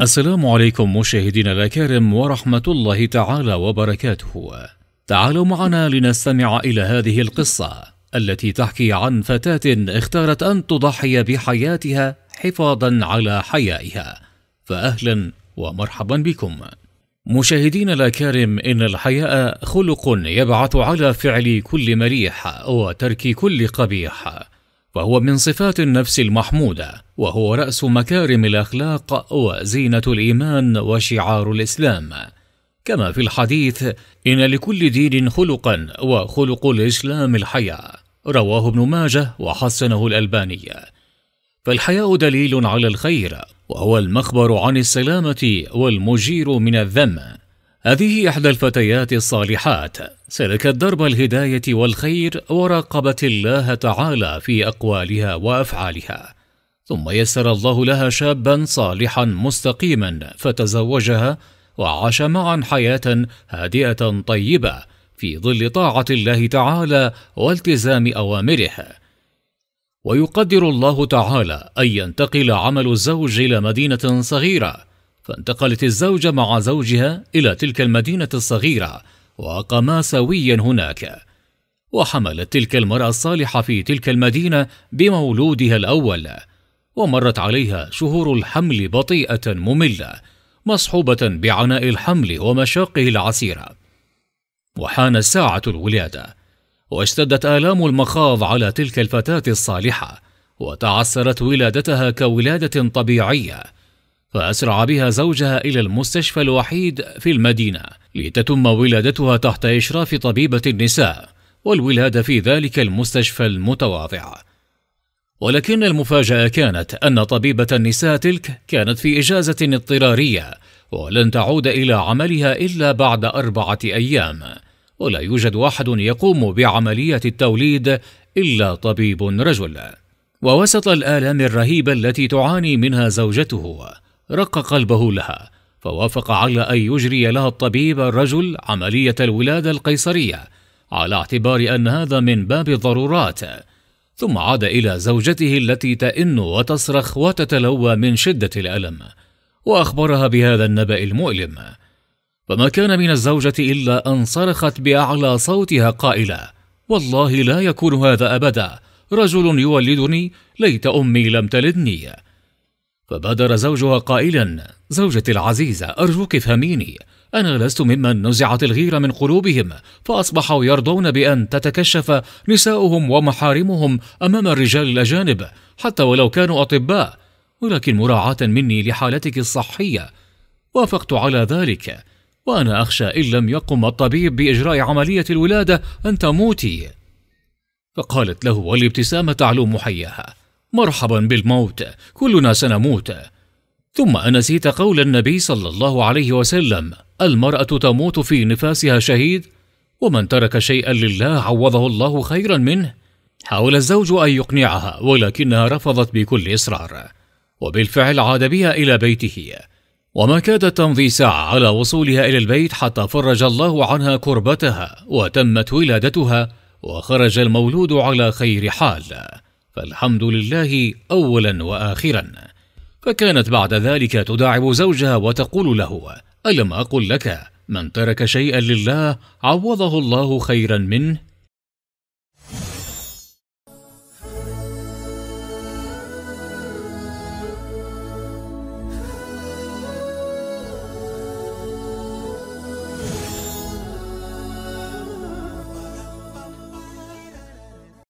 السلام عليكم مشاهدينا الأكارم ورحمة الله تعالى وبركاته تعالوا معنا لنستمع إلى هذه القصة التي تحكي عن فتاة اختارت أن تضحي بحياتها حفاظا على حيائها فأهلا ومرحبا بكم مشاهدينا الأكارم إن الحياء خلق يبعث على فعل كل مريح وترك كل قبيح فهو من صفات النفس المحموده وهو راس مكارم الاخلاق وزينه الايمان وشعار الاسلام كما في الحديث ان لكل دين خلقا وخلق الاسلام الحياه رواه ابن ماجه وحسنه الالباني فالحياء دليل على الخير وهو المخبر عن السلامه والمجير من الذم هذه احدى الفتيات الصالحات سلكت درب الهدايه والخير وراقبت الله تعالى في اقوالها وافعالها ثم يسر الله لها شابا صالحا مستقيما فتزوجها وعاش معا حياه هادئه طيبه في ظل طاعه الله تعالى والتزام اوامره ويقدر الله تعالى ان ينتقل عمل الزوج الى مدينه صغيره فانتقلت الزوجه مع زوجها الى تلك المدينه الصغيره وأقما سويا هناك وحملت تلك المرأة الصالحة في تلك المدينة بمولودها الأول ومرت عليها شهور الحمل بطيئة مملة مصحوبة بعناء الحمل ومشاقه العسيرة وحان ساعة الولادة واشتدت آلام المخاض على تلك الفتاة الصالحة وتعسرت ولادتها كولادة طبيعية فأسرع بها زوجها إلى المستشفى الوحيد في المدينة لتتم ولادتها تحت إشراف طبيبة النساء والولادة في ذلك المستشفى المتواضع ولكن المفاجأة كانت أن طبيبة النساء تلك كانت في إجازة اضطرارية ولن تعود إلى عملها إلا بعد أربعة أيام ولا يوجد أحد يقوم بعملية التوليد إلا طبيب رجل ووسط الآلام الرهيبة التي تعاني منها زوجته رق قلبه لها فوافق على أن يجري لها الطبيب الرجل عملية الولادة القيصرية على اعتبار أن هذا من باب الضرورات ثم عاد إلى زوجته التي تئن وتصرخ وتتلوى من شدة الألم وأخبرها بهذا النبأ المؤلم فما كان من الزوجة إلا أن صرخت بأعلى صوتها قائلة والله لا يكون هذا أبدا رجل يولدني ليت أمي لم تلدني فبادر زوجها قائلا زوجتي العزيزة أرجوك افهميني أنا لست ممن نزعت الغيرة من قلوبهم فأصبحوا يرضون بأن تتكشف نساؤهم ومحارمهم أمام الرجال الأجانب حتى ولو كانوا أطباء ولكن مراعاة مني لحالتك الصحية وافقت على ذلك وأنا أخشى إن لم يقم الطبيب بإجراء عملية الولادة أن تموتي فقالت له والابتسامة تعلو محياها مرحبا بالموت كلنا سنموت ثم أنسيت قول النبي صلى الله عليه وسلم المرأة تموت في نفاسها شهيد ومن ترك شيئا لله عوضه الله خيرا منه حاول الزوج أن يقنعها ولكنها رفضت بكل إصرار وبالفعل عاد بها إلى بيته وما كادت تمضي ساعة على وصولها إلى البيت حتى فرج الله عنها كربتها وتمت ولادتها وخرج المولود على خير حال فالحمد لله أولا وآخرا فكانت بعد ذلك تداعب زوجها وتقول له ألم أقل لك من ترك شيئا لله عوضه الله خيرا منه